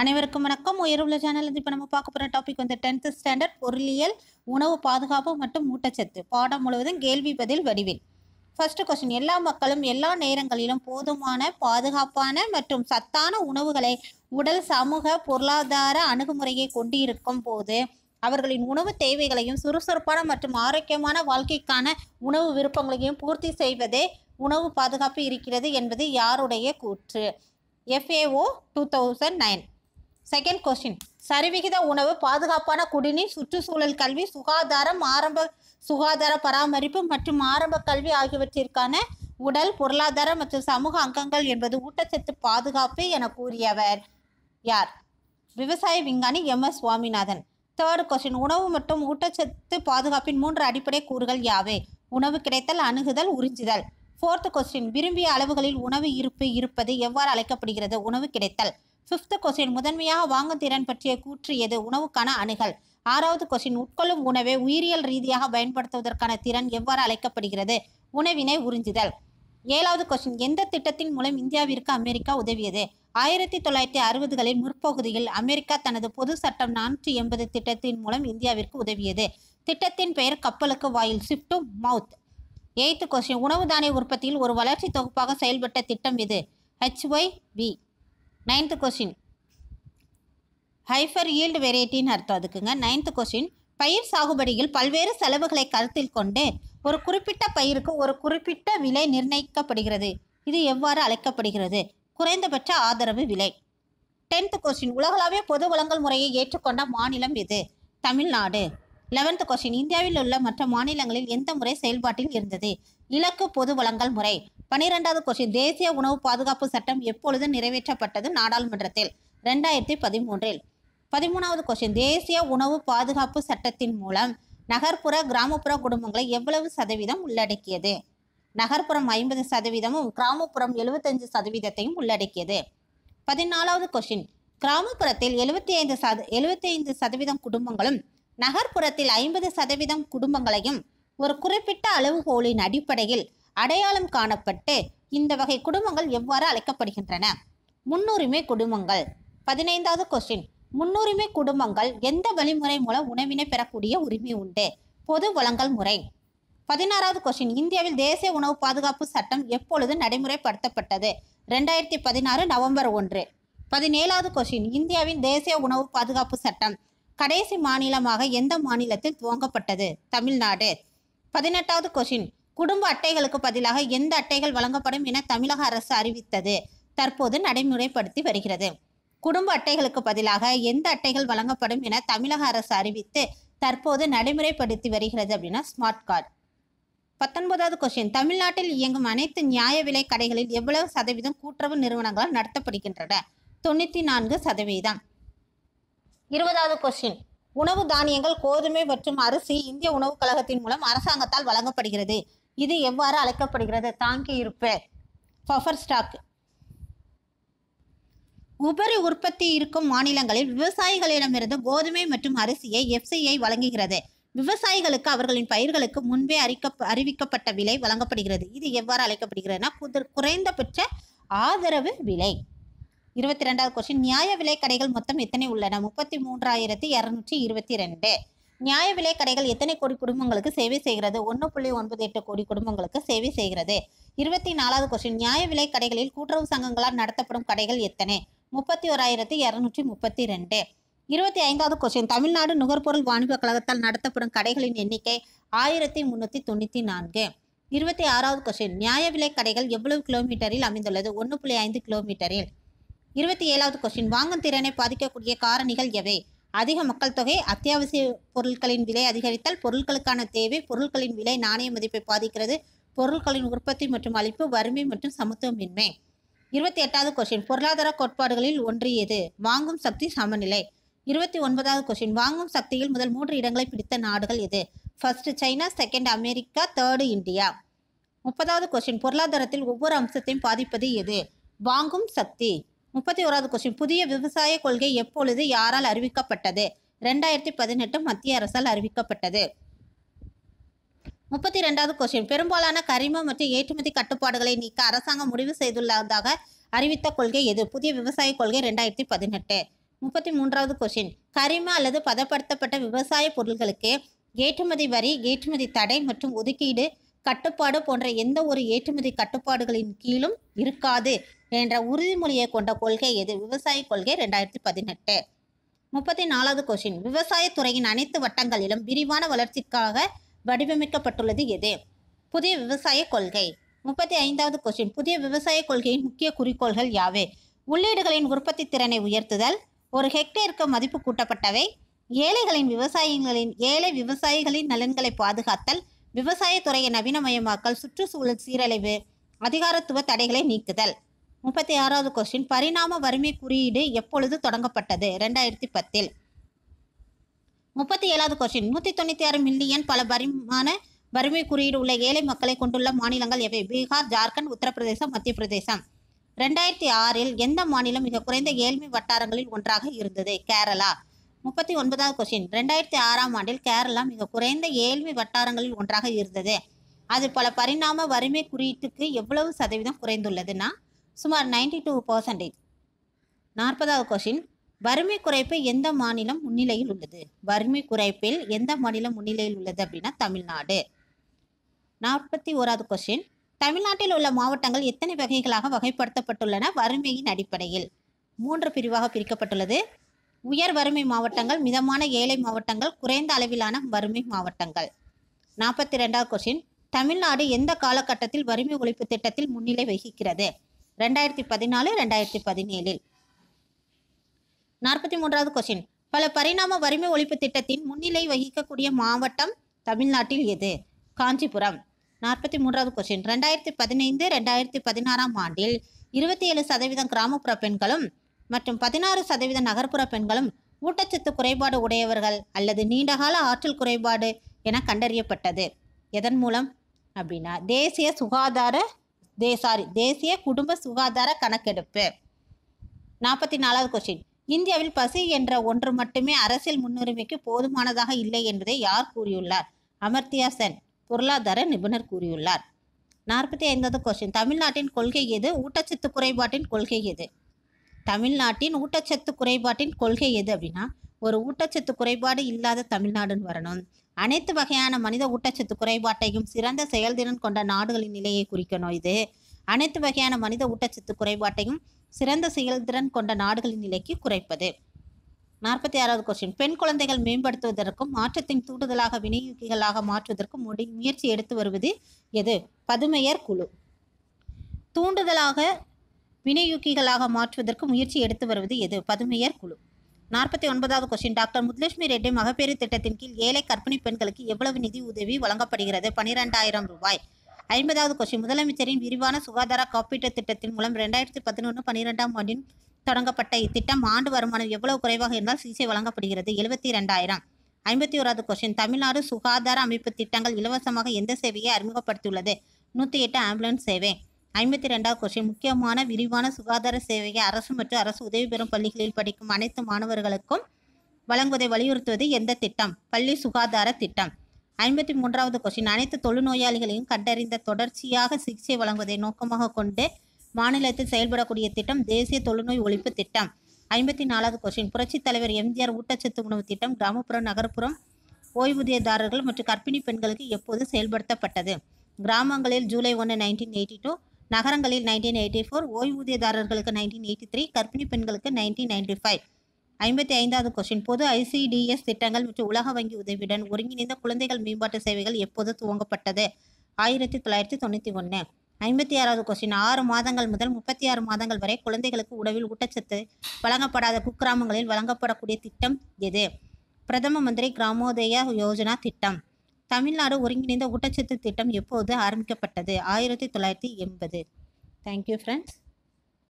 அனைவருக்கும் வணக்கம் உயர்வுள்ள சேனல் இப்போ நம்ம பார்க்க போகிற டாபிக் வந்து டென்த் ஸ்டாண்டர்ட் பொருளியல் உணவு பாதுகாப்பு மற்றும் ஊட்டச்சத்து பாடம் முழுவதும் கேள்வி பதில் வடிவில் ஃபர்ஸ்ட் கொஸ்டின் எல்லா மக்களும் எல்லா நேரங்களிலும் போதுமான பாதுகாப்பான மற்றும் சத்தான உணவுகளை உடல் சமூக பொருளாதார அணுகுமுறையை கொண்டு இருக்கும் போது அவர்களின் உணவு தேவைகளையும் சுறுசுறுப்பான மற்றும் ஆரோக்கியமான வாழ்க்கைக்கான உணவு விருப்பங்களையும் பூர்த்தி செய்வதே உணவு பாதுகாப்பு இருக்கிறது என்பது யாருடைய கூற்று FAO two thousand nine second question சரிவிகித உணவு பாதுகாப்பான குடிநீர் சுற்றுச்சூழல் கல்வி சுகாதாரம் ஆரம்ப சுகாதார பராமரிப்பு மற்றும் ஆரம்ப கல்வி ஆகியவற்றிற்கான உடல் பொருளாதாரம் மற்றும் சமூக அங்கங்கள் என்பது ஊட்டச்சத்து பாதுகாப்பு என கூறியவர் யார் விவசாய விஞ்ஞானி M S Swaminathan third question உணவு மற்றும் ஊட்டச்சத்து பாதுகாப்பின் மூன்று அடிப்படை கூறுகள் யாவை உணவு கிடைத்தல் அணுகுதல் உறிஞ்சுதல் ஃபோர்த் கொஸ்டின் விரும்பிய அளவுகளில் உணவு இருப்பு இருப்பது எவ்வாறு அழைக்கப்படுகிறது உணவு கிடைத்தல் ஃபிஃப்த்து கொஸ்டின் முதன்மையாக வாங்கும் திறன் பற்றிய கூற்று எது உணவுக்கான அணுகல் ஆறாவது கொஸ்டின் உட்கொள்ளும் உணவை உயிரியல் ரீதியாக பயன்படுத்துவதற்கான திறன் எவ்வாறு அழைக்கப்படுகிறது உணவினை உறிஞ்சுதல் ஏழாவது கொஸ்டின் எந்த திட்டத்தின் மூலம் இந்தியாவிற்கு அமெரிக்கா உதவியது ஆயிரத்தி தொள்ளாயிரத்தி அறுபதுகளின் முற்பகுதியில் அமெரிக்கா தனது பொது சட்டம் நானூற்றி எண்பது திட்டத்தின் மூலம் இந்தியாவிற்கு உதவியது திட்டத்தின் பெயர் கப்பலுக்கு வாயில் ship to mouth eighth question உணவு தானிய உற்பத்தியில் ஒரு வளர்ச்சி தொகுப்பாக செயல்பட்ட திட்டம் இது HY V ninth question hyper yield வெரைட்டின்னு அர்த்தம் அதுக்குங்க நைன்த் கொஸ்டின் பயிர் சாகுபடியில் பல்வேறு செலவுகளை கருத்தில் கொண்டு ஒரு குறிப்பிட்ட பயிருக்கு ஒரு குறிப்பிட்ட விலை நிர்ணயிக்கப்படுகிறது இது எவ்வாறு அழைக்கப்படுகிறது குறைந்தபட்ச ஆதரவு விலை டென்த் கொஸ்டின் உலகளாவிய பொது வளங்கள் முறையை ஏற்றுக்கொண்ட மாநிலம் எது தமிழ்நாடு லெவன்த் கொஸ்டின் இந்தியாவில் உள்ள மற்ற மாநிலங்களில் எந்த முறை செயல்பாட்டில் இருந்தது இலக்கு பொது வளங்கள் முறை பனிரெண்டாவது கொஸ்டின் தேசிய உணவு பாதுகாப்பு சட்டம் எப்பொழுது நிறைவேற்றப்பட்டது நாடாளுமன்றத்தில் ரெண்டாயிரத்தி பதிமூன்றில் பதிமூணாவது கொஸ்டின் தேசிய உணவு பாதுகாப்பு சட்டத்தின் மூலம் நகர்ப்புற கிராமப்புற குடும்பங்களை எவ்வளவு சதவீதம் உள்ளடக்கியது நகர்ப்புறம் ஐம்பது சதவீதமும் கிராமப்புறம் எழுபத்தஞ்சு சதவீதத்தையும் உள்ளடக்கியது பதினாலாவது கொஸ்டின் கிராமப்புறத்தில் எழுபத்தி ஐந்து சத எழுபத்தி ஐந்து சதவீதம் குடும்பங்களும் நகர்ப்புறத்தில் ஐம்பது சதவீதம் குடும்பங்களையும் ஒரு குறிப்பிட்ட அளவுகோலின் அடிப்படையில் அடையாளம் காணப்பட்டு இந்த வகை குடும்பங்கள் எவ்வாறு அழைக்கப்படுகின்றன முன்னுரிமை குடும்பங்கள் பதினைந்தாவது கொஸ்டின் முன்னுரிமை குடும்பங்கள் எந்த வழிமுறை மூலம் உணவினை பெறக்கூடிய உரிமை உண்டு பொது வளங்கள் முறை பதினாறாவது கொஸ்டின் இந்தியாவில் தேசிய உணவு பாதுகாப்பு சட்டம் எப்பொழுது நடைமுறைப்படுத்தப்பட்டது ரெண்டாயிரத்தி பதினாறு நவம்பர் ஒன்று பதினேழாவது கொஸ்டின் இந்தியாவின் தேசிய உணவு பாதுகாப்பு சட்டம் கடைசி மாநிலமாக எந்த மாநிலத்தில் துவங்கப்பட்டது தமிழ்நாடு பதினெட்டாவது கொஸ்டின் குடும்ப அட்டைகளுக்கு பதிலாக எந்த அட்டைகள் வழங்கப்படும் என தமிழக அரசு அறிவித்தது தற்போது நடைமுறைப்படுத்தி வருகிறது குடும்ப அட்டைகளுக்கு பதிலாக எந்த அட்டைகள் வழங்கப்படும் என தமிழக அரசு அறிவித்து தற்போது நடைமுறைப்படுத்தி வருகிறது அப்படின்னா ஸ்மார்ட் கார்டு பத்தொன்பதாவது கொஸ்டின் தமிழ்நாட்டில் இயங்கும் அனைத்து நியாய விலை கடைகளில் எவ்வளவு சதவீதம் கூட்டுறவு நிறுவனங்களால் நடத்தப்படுகின்றன தொண்ணூற்றி நான்கு சதவீதம் இருபதாவது கொஸ்டின் உணவு தானியங்கள் கோதுமை மற்றும் அரிசி இந்திய உணவுக் கழகத்தின் மூலம் அரசாங்கத்தால் வழங்கப்படுகிறது இது எவ்வாறு அழைக்கப்படுகிறது தாங்கி இருப்பு பஃபர் ஸ்டாக் உபரி உற்பத்தி இருக்கும் மாநிலங்களில் விவசாயிகளிடமிருந்து கோதுமை மற்றும் அரிசியை எஃப்சிஐ வழங்குகிறது விவசாயிகளுக்கு அவர்களின் பயிர்களுக்கு முன்பே அறிக்க அறிவிக்கப்பட்ட விலை வழங்கப்படுகிறது இது எவ்வாறு அழைக்கப்படுகிறதுனா குறைந்தபட்ச ஆதரவு விலை இருபத்தி ரெண்டாவது கொஸ்டின் நியாய விலை கடைகள் மொத்தம் எத்தனை உள்ளன முப்பத்தி மூன்றாயிரத்தி இரநூற்றி இருபத்தி ரெண்டு நியாய விலை கடைகள் எத்தனை கோடி குடும்பங்களுக்கு சேவை செய்கிறது ஒன்று புள்ளி ஒன்பது எட்டு கோடி குடும்பங்களுக்கு சேவை செய்கிறது இருபத்தி நாலாவது கொஸ்டின் நியாய விலை கடைகளில் கூட்டுறவு சங்கங்களால் நடத்தப்படும் கடைகள் எத்தனை முப்பத்தி ஓராயிரத்தி இரநூற்றி முப்பத்தி ரெண்டு இருபத்தி ஐந்தாவது கொஸ்டின் தமிழ்நாடு நுகர்பொருள் வாணிப கழகத்தால் நடத்தப்படும் கடைகளின் எண்ணிக்கை ஆயிரத்தி முன்னூற்றி தொண்ணூற்றி நான்கு இருபத்தி ஆறாவது கொஸ்டின் நியாய விலை கடைகள் எவ்வளவு கிலோமீட்டரில் அமைந்துள்ளது ஒன்று புள்ளி ஐந்து கிலோமீட்டரில் இருபத்தி ஏழாவது கொஸ்டின் வாங்கும் திறனை பாதிக்கக்கூடிய காரணிகள் எவை அதிக மக்கள் தொகை அத்தியாவசிய பொருட்களின் விலை அதிகரித்தால் பொருட்களுக்கான தேவை பொருட்களின் விலை நாணய மதிப்பை பாதிக்கிறது பொருட்களின் உற்பத்தி மற்றும் அளிப்பு வறுமை மற்றும் சமத்துவமின்மை இருபத்தி எட்டாவது கொஸ்டின் பொருளாதார கோட்பாடுகளில் ஒன்று எது வாங்கும் சக்தி சமநிலை இருபத்தி ஒன்பதாவது கொஸ்டின் வாங்கும் சக்தியில் முதல் மூன்று இடங்களை பிடித்த நாடுகள் எது first China second America third India முப்பதாவது கொஸ்டின் பொருளாதாரத்தில் ஒவ்வொரு அம்சத்தையும் பாதிப்பது எது வாங்கும் சக்தி முப்பத்தி ஓராவது கொஸ்டின் புதிய விவசாய கொள்கை எப்பொழுது யாரால் அறிவிக்கப்பட்டது ரெண்டாயிரத்தி பதினெட்டு மத்திய அரசால் அறிவிக்கப்பட்டது முப்பத்தி ரெண்டாவது கொஸ்டின் பெரும்பாலான கரிம மற்றும் ஏற்றுமதி கட்டுப்பாடுகளை நீக்க அரசாங்கம் முடிவு செய்துள்ளதாக அறிவித்த கொள்கை எது புதிய விவசாய கொள்கை ரெண்டாயிரத்தி பதினெட்டு முப்பத்தி மூன்றாவது கொஸ்டின் கரிம அல்லது பதப்படுத்தப்பட்ட விவசாய பொருட்களுக்கு ஏற்றுமதி வரி ஏற்றுமதி தடை மற்றும் ஒதுக்கீடு கட்டுப்பாடு போன்ற எந்த ஒரு ஏற்றுமதி கட்டுப்பாடுகளின் கீழும் இருக்காது என்ற உறுதிமொழியை கொண்ட கொள்கை எது விவசாய கொள்கை ரெண்டாயிரத்தி பதினெட்டு முப்பத்தி நாலாவது கொஸ்டின் விவசாயத்துறையின் அனைத்து வட்டங்களிலும் விரிவான வளர்ச்சிக்காக வடிவமைக்கப்பட்டுள்ளது எது புதிய விவசாய கொள்கை முப்பத்தி ஐந்தாவது கொஸ்டின் புதிய விவசாய கொள்கையின் முக்கிய குறிக்கோள்கள் யாவை உள்ளீடுகளின் உற்பத்தி திறனை உயர்த்துதல் ஒரு ஹெக்டேருக்கு மதிப்பு கூட்டப்பட்டவை ஏழைகளின் விவசாயிகளின் ஏழை விவசாயிகளின் நலன்களை பாதுகாத்தல் விவசாயத்துறையை நவீனமயமாக்கல் சுற்றுச்சூழல் சீரழிவு அதிகாரத்துவ தடைகளை நீக்குதல் முப்பத்தி ஆறாவது கொஸ்டின் பரிணாம வறுமை குறியீடு எப்பொழுது தொடங்கப்பட்டது ரெண்டாயிரத்தி பத்தில் முப்பத்தி ஏழாவது கொஸ்டின் நூற்றி தொண்ணூற்றி ஆறு மில்லியன் பல பரிமான வறுமை குறியீடு உள்ள ஏழை மக்களை கொண்டுள்ள மாநிலங்கள் எவை பீகார் ஜார்க்கண்ட் உத்தரப்பிரதேசம் மத்திய பிரதேசம் ரெண்டாயிரத்தி ஆறில் எந்த மாநிலம் மிக குறைந்த ஏழ்மை வட்டாரங்களில் ஒன்றாக இருந்தது கேரளா முப்பத்தி ஒன்பதாவது கொஸ்டின் ரெண்டாயிரத்தி ஆறாம் ஆண்டில் கேரளா மிக குறைந்த ஏழ்மை வட்டாரங்களில் ஒன்றாக இருந்தது அது பல பரிணாம வறுமை குறியீட்டுக்கு எவ்வளவு சதவீதம் குறைந்துள்ளதுன்னா சுமார் நைன்டி டூ பர்சன்டேஜ் நாற்பதாவது கொஷின் வறுமை குறைப்பு எந்த மாநிலம் முன்னிலையில் உள்ளது வறுமை குறைப்பில் எந்த மாநிலம் முன்னிலையில் உள்ளது அப்படின்னா தமிழ்நாடு நாற்பத்தி ஓராவது கொஷின் தமிழ்நாட்டில் உள்ள மாவட்டங்கள் எத்தனை வகைகளாக வகைப்படுத்தப்பட்டுள்ளன வறுமையின் அடிப்படையில் மூன்று பிரிவாக பிரிக்கப்பட்டுள்ளது உயர் வறுமை மாவட்டங்கள் மிதமான ஏழை மாவட்டங்கள் குறைந்த அளவிலான வறுமை மாவட்டங்கள் நாற்பத்தி ரெண்டாவது கொஷின் தமிழ்நாடு எந்த காலகட்டத்தில் வறுமை ஒழிப்பு திட்டத்தில் முன்னிலை வகிக்கிறது ரெண்டாயிரத்தி பதினாலு ரெண்டாயிரத்தி பதினேழில் நாற்பத்தி மூன்றாவது கொஸ்டின் பல பரிணாம வறுமை ஒழிப்பு திட்டத்தின் முன்னிலை வகிக்கக்கூடிய மாவட்டம் தமிழ்நாட்டில் எது காஞ்சிபுரம் நாற்பத்தி மூன்றாவது கொஸ்டின் ரெண்டாயிரத்தி பதினைந்து ரெண்டாயிரத்தி பதினாறாம் ஆண்டில் இருபத்தி ஏழு சதவீதம் கிராமப்புற பெண்களும் மற்றும் பதினாறு சதவீத நகர்ப்புற பெண்களும் ஊட்டச்சத்து குறைபாடு உடையவர்கள் அல்லது நீண்டகால ஆற்றல் குறைபாடு என கண்டறியப்பட்டது எதன் மூலம் அப்படின்னா தேசிய சுகாதார சாரி தேசிய குடும்ப சுகாதார கணக்கெடுப்பு நாற்பத்தி நாலாவது கொஸ்டின் இந்தியாவில் பசி என்ற ஒன்று மட்டுமே அரசியல் முன்னுரிமைக்கு போதுமானதாக இல்லை என்பதை யார் கூறியுள்ளார் அமர்த்தியா சென் பொருளாதார நிபுணர் கூறியுள்ளார் நாற்பத்தி ஐந்தாவது கொஸ்டின் தமிழ்நாட்டின் கொள்கை எது ஊட்டச்சத்து குறைபாட்டின் கொள்கை எது தமிழ்நாட்டின் ஊட்டச்சத்து குறைபாட்டின் கொள்கை எது அப்படின்னா ஒரு ஊட்டச்சத்து குறைபாடு இல்லாத தமிழ்நாடுன்னு வரணும் அனைத்து வகையான மனித ஊட்டச்சத்து குறைபாட்டையும் சிறந்த செயல்திறன் கொண்ட நாடுகளின் நிலையை குறிக்கணும் இது அனைத்து வகையான மனித ஊட்டச்சத்து குறைபாட்டையும் சிறந்த செயல்திறன் கொண்ட நாடுகளின் நிலைக்கு குறைப்பது நாற்பத்தி ஆறாவது கொஸ்டின் பெண் குழந்தைகள் மேம்படுத்துவதற்கும் மாற்றத்தின் தூண்டுதலாக விநியோகிகளாக மாற்றுவதற்கும் முயற்சி எடுத்து வருவது எது பதுமையர் குழு தூண்டுதலாக வினையூக்கிகளாக மாற்றுவதற்கு முயற்சி எடுத்து வருவது எது பதுமையர் குழு நாற்பத்தி ஒன்பதாவது கொஸ்டின் டாக்டர் முத்லட்சுமி ரெட்டி மகப்பேறு திட்டத்தின் கீழ் ஏழை கற்பிணி பெண்களுக்கு எவ்வளவு நிதி உதவி வழங்கப்படுகிறது பனிரெண்டாயிரம் ரூபாய் ஐம்பதாவது கொஸ்டின் முதலமைச்சரின் விரிவான சுகாதார காப்பீட்டுத் திட்டத்தின் மூலம் ரெண்டாயிரத்தி பதினொன்று பன்னிரெண்டாம் ஆண்டின் தொடங்கப்பட்ட இத்திட்டம் ஆண்டு வருமானம் எவ்வளவு குறைவாக இருந்தால் சிகிச்சை வழங்கப்படுகிறது எழுபத்தி ரெண்டாயிரம் ஐம்பத்தி ஓராவது கொஸ்டின் தமிழ்நாடு சுகாதார அமைப்பு திட்டங்கள் இலவசமாக எந்த சேவையை அறிமுகப்படுத்தியுள்ளது நூற்றி எட்டு ஆம்புலன்ஸ் சேவை ஐம்பத்தி ரெண்டாவது கொஸ்டின் முக்கியமான விரிவான சுகாதார சேவையை அரசு மற்றும் அரசு உதவி பெறும் பள்ளிகளில் படிக்கும் அனைத்து மாணவர்களுக்கும் வழங்குவதை வலியுறுத்துவது எந்த திட்டம் பள்ளி சுகாதார திட்டம் ஐம்பத்தி மூன்றாவது கொஸ்டின் அனைத்து தொழுநோயாளிகளையும் கண்டறிந்த தொடர்ச்சியாக சிகிச்சை வழங்குவதை நோக்கமாக கொண்டு மாநிலத்தில் செயல்படக்கூடிய திட்டம் தேசிய தொழுநோய் ஒழிப்பு திட்டம் ஐம்பத்தி நாலாவது கொஸ்டின் புரட்சித் தலைவர் எம்ஜிஆர் ஊட்டச்சத்து உணவு திட்டம் கிராமப்புறம் நகர்ப்புறம் ஓய்வூதியதாரர்கள் மற்றும் கர்ப்பிணி பெண்களுக்கு எப்போது செயல்படுத்தப்பட்டது கிராமங்களில் ஜூலை ஒன்று நைன்டீன் எயிட்டி டூ நகரங்களில் நைன்டீன் எயிட்டி ஃபோர் ஓய்வூதியதாரர்களுக்கு நைன்டீன் எயிட்டி த்ரீ கர்ப்பிணி பெண்களுக்கு நைன்டீன் நைன்டி ஃபைவ் ஐம்பத்தி ஐந்தாவது கொஸ்டின் பொது ஐசிடிஎஸ் திட்டங்கள் மற்றும் உலக வங்கி உதவியுடன் ஒருங்கிணைந்த குழந்தைகள் மேம்பாட்டு சேவைகள் எப்போது துவங்கப்பட்டது ஆயிரத்தி தொள்ளாயிரத்தி தொண்ணூற்றி ஒன்று ஐம்பத்தி ஆறாவது கொஸ்டின் ஆறு மாதங்கள் முதல் முப்பத்தி ஆறு மாதங்கள் வரை குழந்தைகளுக்கு உடவில் ஊட்டச்சத்து வழங்கப்படாத குக்கிராமங்களில் வழங்கப்படக்கூடிய திட்டம் எது பிரதம மந்திரி கிராமோதய யோஜனா திட்டம் தமிழ்நாடு ஒருங்கிணைந்த ஊட்டச்சத்து திட்டம் எப்போது ஆரம்பிக்கப்பட்டது ஆயிரத்தி தொள்ளாயிரத்தி எண்பது தேங்க்யூ ஃப்ரெண்ட்ஸ்